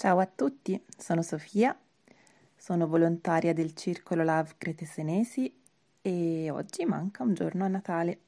Ciao a tutti, sono Sofia, sono volontaria del Circolo LAV Cretesenesi e oggi manca un giorno a Natale.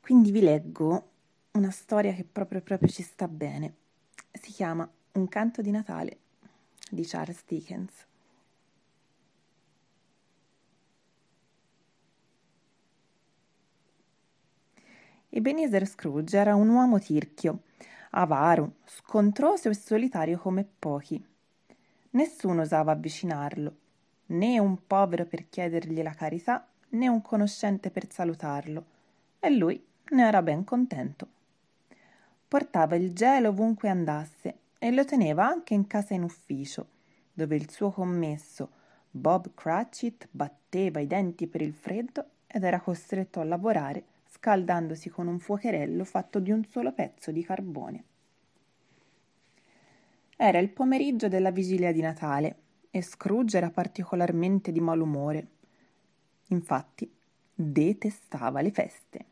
Quindi vi leggo una storia che proprio proprio ci sta bene. Si chiama Un canto di Natale di Charles Dickens. Ebenezer Scrooge era un uomo tirchio avaro, scontroso e solitario come pochi. Nessuno osava avvicinarlo, né un povero per chiedergli la carità, né un conoscente per salutarlo, e lui ne era ben contento. Portava il gelo ovunque andasse e lo teneva anche in casa in ufficio, dove il suo commesso, Bob Cratchit, batteva i denti per il freddo ed era costretto a lavorare scaldandosi con un fuocherello fatto di un solo pezzo di carbone. Era il pomeriggio della vigilia di Natale e Scrooge era particolarmente di malumore. Infatti, detestava le feste.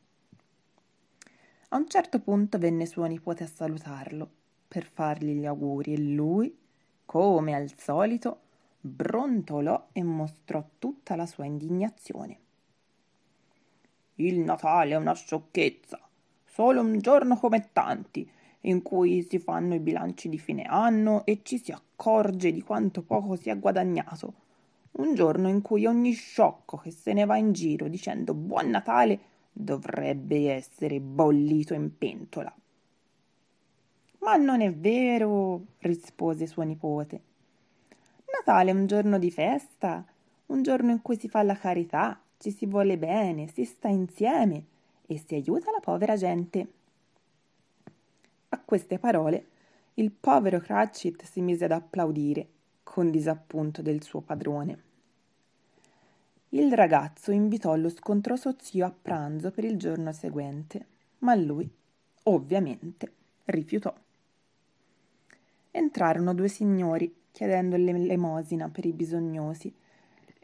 A un certo punto venne suo nipote a salutarlo per fargli gli auguri e lui, come al solito, brontolò e mostrò tutta la sua indignazione. Il Natale è una sciocchezza. Solo un giorno come tanti, in cui si fanno i bilanci di fine anno e ci si accorge di quanto poco si è guadagnato. Un giorno in cui ogni sciocco che se ne va in giro dicendo Buon Natale dovrebbe essere bollito in pentola. Ma non è vero, rispose suo nipote. Natale è un giorno di festa, un giorno in cui si fa la carità, ci si vuole bene, si sta insieme e si aiuta la povera gente. A queste parole il povero Cratchit si mise ad applaudire, con disappunto del suo padrone. Il ragazzo invitò lo scontroso zio a pranzo per il giorno seguente, ma lui, ovviamente, rifiutò. Entrarono due signori chiedendo l'elemosina per i bisognosi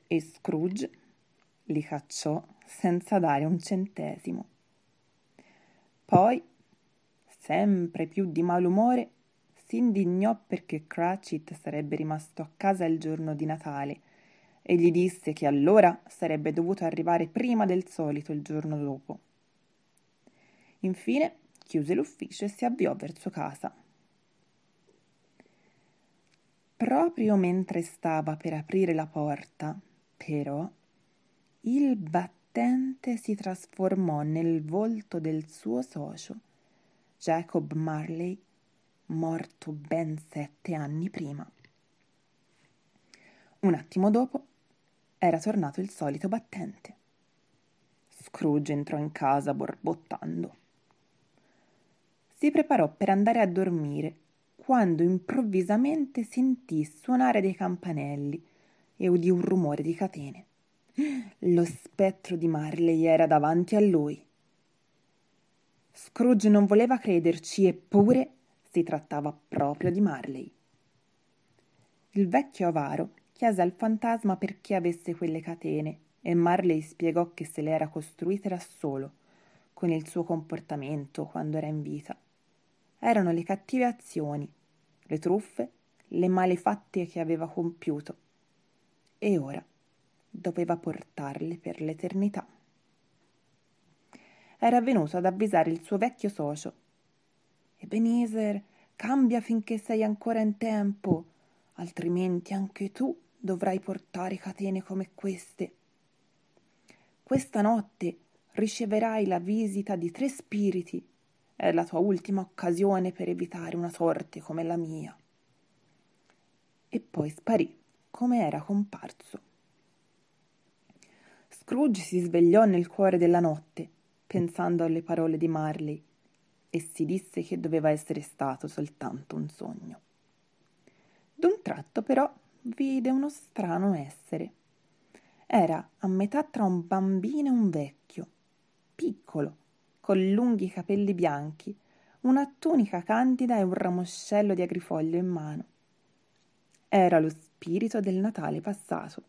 e Scrooge li cacciò senza dare un centesimo. Poi, sempre più di malumore, si indignò perché Cratchit sarebbe rimasto a casa il giorno di Natale e gli disse che allora sarebbe dovuto arrivare prima del solito il giorno dopo. Infine chiuse l'ufficio e si avviò verso casa. Proprio mentre stava per aprire la porta, però, il battente si trasformò nel volto del suo socio, Jacob Marley, morto ben sette anni prima. Un attimo dopo era tornato il solito battente. Scrooge entrò in casa borbottando. Si preparò per andare a dormire quando improvvisamente sentì suonare dei campanelli e udì un rumore di catene. Lo spettro di Marley era davanti a lui. Scrooge non voleva crederci, eppure si trattava proprio di Marley. Il vecchio avaro chiese al fantasma perché avesse quelle catene e Marley spiegò che se le era costruite da solo, con il suo comportamento quando era in vita. Erano le cattive azioni, le truffe, le malefatte che aveva compiuto. E ora doveva portarli per l'eternità. Era venuto ad avvisare il suo vecchio socio. Ebenezer, cambia finché sei ancora in tempo, altrimenti anche tu dovrai portare catene come queste. Questa notte riceverai la visita di tre spiriti. È la tua ultima occasione per evitare una sorte come la mia. E poi sparì come era comparso. Scrooge si svegliò nel cuore della notte, pensando alle parole di Marley, e si disse che doveva essere stato soltanto un sogno. D'un tratto, però, vide uno strano essere. Era a metà tra un bambino e un vecchio, piccolo, con lunghi capelli bianchi, una tunica candida e un ramoscello di agrifoglio in mano. Era lo spirito del Natale passato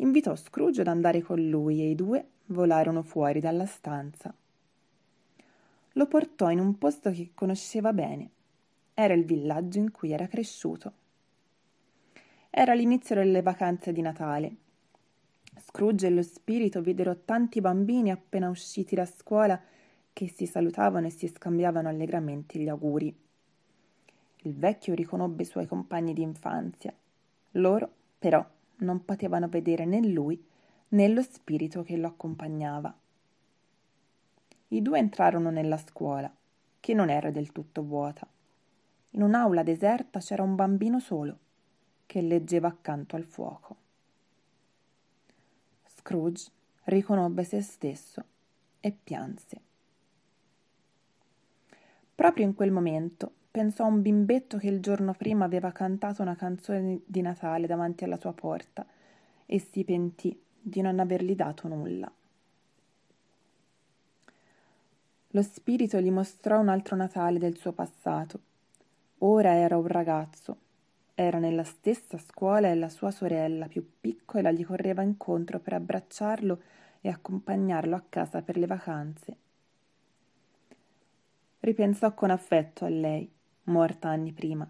invitò Scrooge ad andare con lui e i due volarono fuori dalla stanza. Lo portò in un posto che conosceva bene. Era il villaggio in cui era cresciuto. Era l'inizio delle vacanze di Natale. Scrooge e lo spirito videro tanti bambini appena usciti da scuola che si salutavano e si scambiavano allegramente gli auguri. Il vecchio riconobbe i suoi compagni di infanzia. Loro, però, non potevano vedere né lui né lo spirito che lo accompagnava. I due entrarono nella scuola, che non era del tutto vuota. In un'aula deserta c'era un bambino solo, che leggeva accanto al fuoco. Scrooge riconobbe se stesso e pianse. Proprio in quel momento pensò a un bimbetto che il giorno prima aveva cantato una canzone di Natale davanti alla sua porta e si pentì di non avergli dato nulla. Lo spirito gli mostrò un altro Natale del suo passato. Ora era un ragazzo. Era nella stessa scuola e la sua sorella più piccola gli correva incontro per abbracciarlo e accompagnarlo a casa per le vacanze. Ripensò con affetto a lei morta anni prima,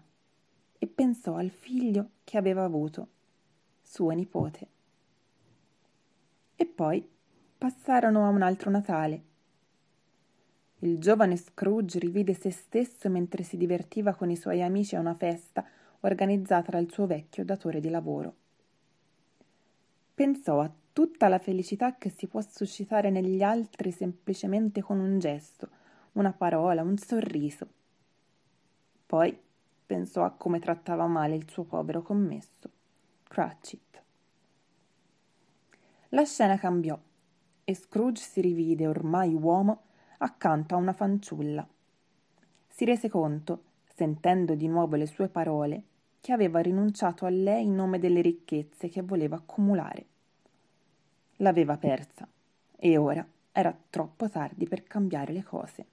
e pensò al figlio che aveva avuto, suo nipote. E poi passarono a un altro Natale. Il giovane Scrooge rivide se stesso mentre si divertiva con i suoi amici a una festa organizzata dal suo vecchio datore di lavoro. Pensò a tutta la felicità che si può suscitare negli altri semplicemente con un gesto, una parola, un sorriso. Poi pensò a come trattava male il suo povero commesso, Cratchit. La scena cambiò e Scrooge si rivide ormai uomo accanto a una fanciulla. Si rese conto, sentendo di nuovo le sue parole, che aveva rinunciato a lei in nome delle ricchezze che voleva accumulare. L'aveva persa e ora era troppo tardi per cambiare le cose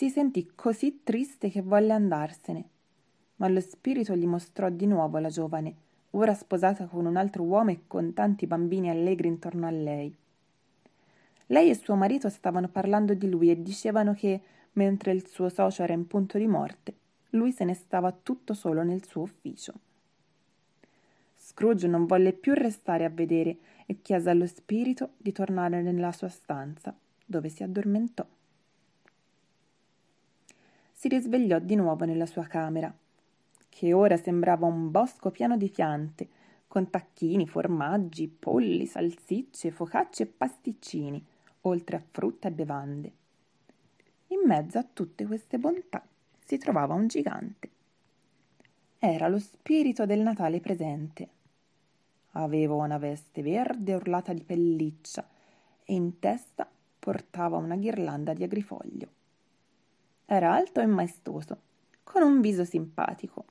si sentì così triste che volle andarsene. Ma lo spirito gli mostrò di nuovo la giovane, ora sposata con un altro uomo e con tanti bambini allegri intorno a lei. Lei e suo marito stavano parlando di lui e dicevano che, mentre il suo socio era in punto di morte, lui se ne stava tutto solo nel suo ufficio. Scrooge non volle più restare a vedere e chiese allo spirito di tornare nella sua stanza, dove si addormentò si risvegliò di nuovo nella sua camera, che ora sembrava un bosco pieno di piante, con tacchini, formaggi, polli, salsicce, focacce e pasticcini, oltre a frutta e bevande. In mezzo a tutte queste bontà si trovava un gigante. Era lo spirito del Natale presente. Aveva una veste verde orlata di pelliccia e in testa portava una ghirlanda di agrifoglio. Era alto e maestoso, con un viso simpatico.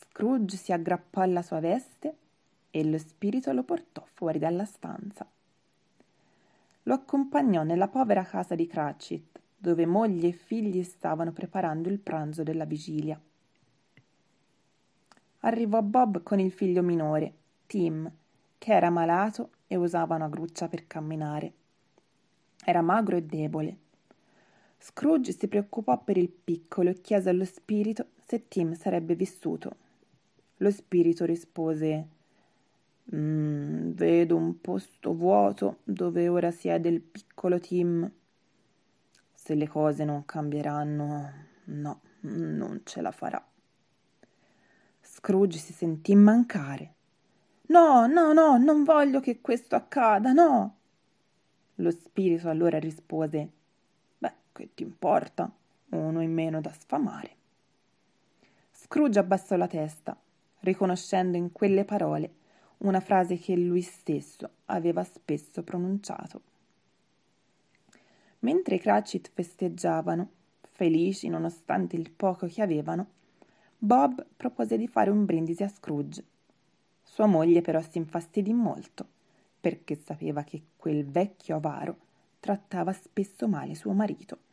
Scrooge si aggrappò alla sua veste e lo spirito lo portò fuori dalla stanza. Lo accompagnò nella povera casa di Cratchit, dove moglie e figli stavano preparando il pranzo della vigilia. Arrivò Bob con il figlio minore, Tim, che era malato e usava una gruccia per camminare. Era magro e debole Scrooge si preoccupò per il piccolo e chiese allo spirito se Tim sarebbe vissuto. Lo spirito rispose mm, Vedo un posto vuoto dove ora siede il piccolo Tim. Se le cose non cambieranno, no, non ce la farà. Scrooge si sentì mancare. No, no, no, non voglio che questo accada, no. Lo spirito allora rispose che ti importa? Uno in meno da sfamare. Scrooge abbassò la testa, riconoscendo in quelle parole una frase che lui stesso aveva spesso pronunciato. Mentre i Cratchit festeggiavano, felici nonostante il poco che avevano, Bob propose di fare un brindisi a Scrooge. Sua moglie però si infastidì molto, perché sapeva che quel vecchio avaro trattava spesso male suo marito.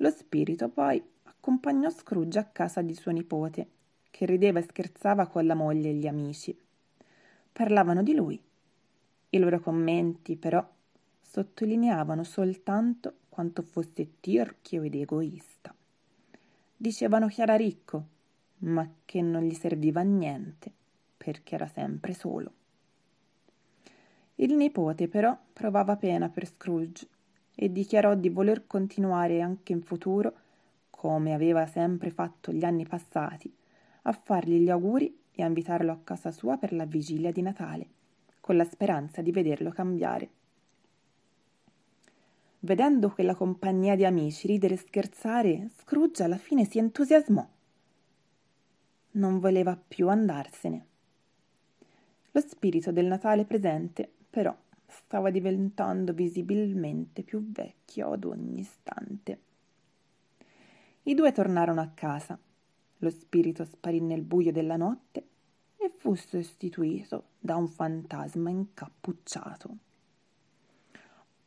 Lo spirito poi accompagnò Scrooge a casa di suo nipote, che rideva e scherzava con la moglie e gli amici. Parlavano di lui. I loro commenti, però, sottolineavano soltanto quanto fosse tirchio ed egoista. Dicevano che era ricco, ma che non gli serviva a niente, perché era sempre solo. Il nipote però provava pena per Scrooge e dichiarò di voler continuare anche in futuro, come aveva sempre fatto gli anni passati, a fargli gli auguri e a invitarlo a casa sua per la vigilia di Natale, con la speranza di vederlo cambiare. Vedendo quella compagnia di amici ridere e scherzare, Scrooge alla fine si entusiasmò. Non voleva più andarsene. Lo spirito del Natale presente, però, Stava diventando visibilmente più vecchio ad ogni istante. I due tornarono a casa. Lo spirito sparì nel buio della notte e fu sostituito da un fantasma incappucciato.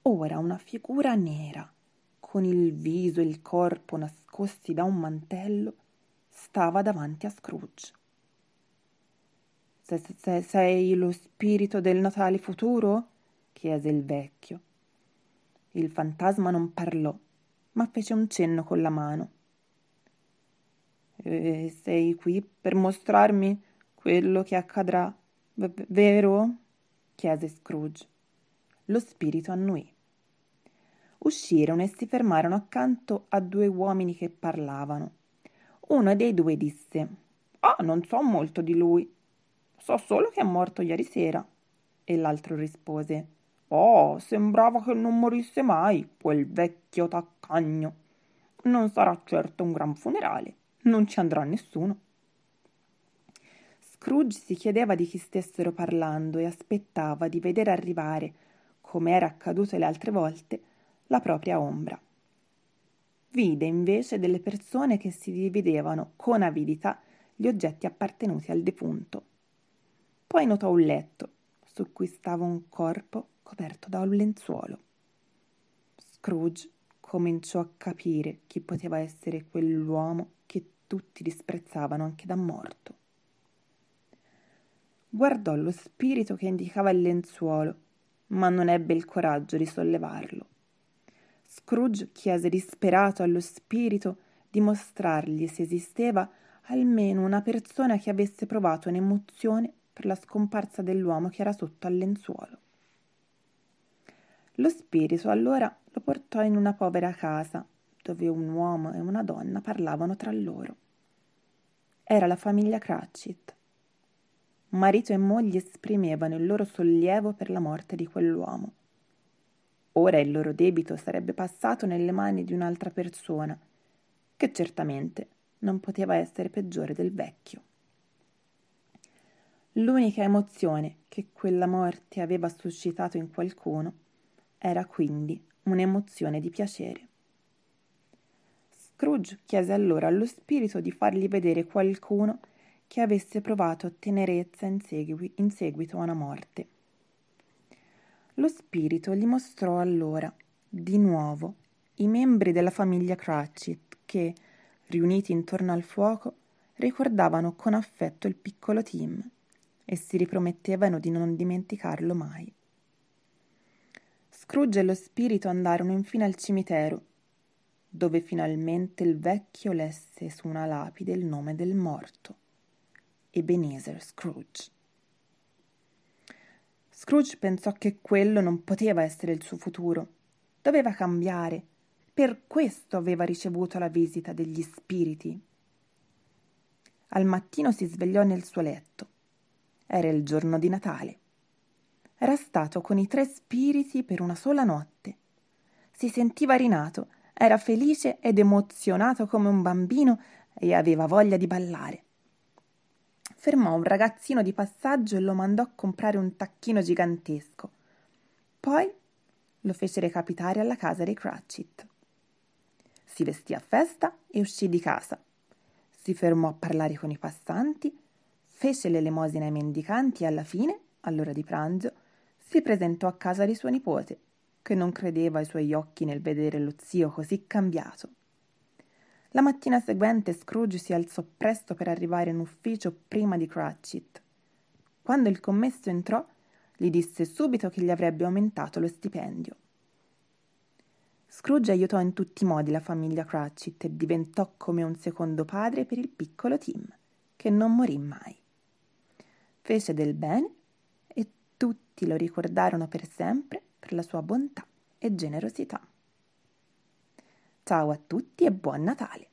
Ora una figura nera, con il viso e il corpo nascosti da un mantello, stava davanti a Scrooge. sei lo spirito del Natale futuro? chiese il vecchio. Il fantasma non parlò, ma fece un cenno con la mano. E sei qui per mostrarmi quello che accadrà, v- vero? chiese Scrooge. Lo spirito annuì. Uscirono e si fermarono accanto a due uomini che parlavano. Uno dei due disse: Ah, non so molto di lui. So solo che è morto ieri sera. E l'altro rispose: Oh, sembrava che non morisse mai quel vecchio taccagno. Non sarà certo un gran funerale, non ci andrà nessuno. Scrooge si chiedeva di chi stessero parlando e aspettava di vedere arrivare, come era accaduto le altre volte, la propria ombra. Vide invece delle persone che si dividevano con avidità gli oggetti appartenuti al defunto. Poi notò un letto su cui stava un corpo coperto da un lenzuolo. Scrooge cominciò a capire chi poteva essere quell'uomo che tutti disprezzavano anche da morto. Guardò lo spirito che indicava il lenzuolo, ma non ebbe il coraggio di sollevarlo. Scrooge chiese disperato allo spirito di mostrargli se esisteva almeno una persona che avesse provato un'emozione per la scomparsa dell'uomo che era sotto al lenzuolo. Lo spirito allora lo portò in una povera casa, dove un uomo e una donna parlavano tra loro. Era la famiglia Cratchit. Marito e moglie esprimevano il loro sollievo per la morte di quell'uomo. Ora il loro debito sarebbe passato nelle mani di un'altra persona, che certamente non poteva essere peggiore del vecchio. L'unica emozione che quella morte aveva suscitato in qualcuno era quindi un'emozione di piacere. Scrooge chiese allora allo spirito di fargli vedere qualcuno che avesse provato tenerezza in, segui, in seguito a una morte. Lo spirito gli mostrò allora, di nuovo, i membri della famiglia Cratchit che, riuniti intorno al fuoco, ricordavano con affetto il piccolo Tim e si ripromettevano di non dimenticarlo mai. Scrooge e lo spirito andarono infine al cimitero, dove finalmente il vecchio lesse su una lapide il nome del morto, Ebenezer Scrooge. Scrooge pensò che quello non poteva essere il suo futuro, doveva cambiare, per questo aveva ricevuto la visita degli spiriti. Al mattino si svegliò nel suo letto. Era il giorno di Natale era stato con i tre spiriti per una sola notte. Si sentiva rinato, era felice ed emozionato come un bambino e aveva voglia di ballare. Fermò un ragazzino di passaggio e lo mandò a comprare un tacchino gigantesco. Poi lo fece recapitare alla casa dei Cratchit. Si vestì a festa e uscì di casa. Si fermò a parlare con i passanti, fece l'elemosina ai mendicanti e alla fine, all'ora di pranzo, si presentò a casa di suo nipote, che non credeva ai suoi occhi nel vedere lo zio così cambiato. La mattina seguente Scrooge si alzò presto per arrivare in ufficio prima di Cratchit. Quando il commesso entrò, gli disse subito che gli avrebbe aumentato lo stipendio. Scrooge aiutò in tutti i modi la famiglia Cratchit e diventò come un secondo padre per il piccolo Tim, che non morì mai. Fece del bene tutti lo ricordarono per sempre per la sua bontà e generosità. Ciao a tutti e buon Natale!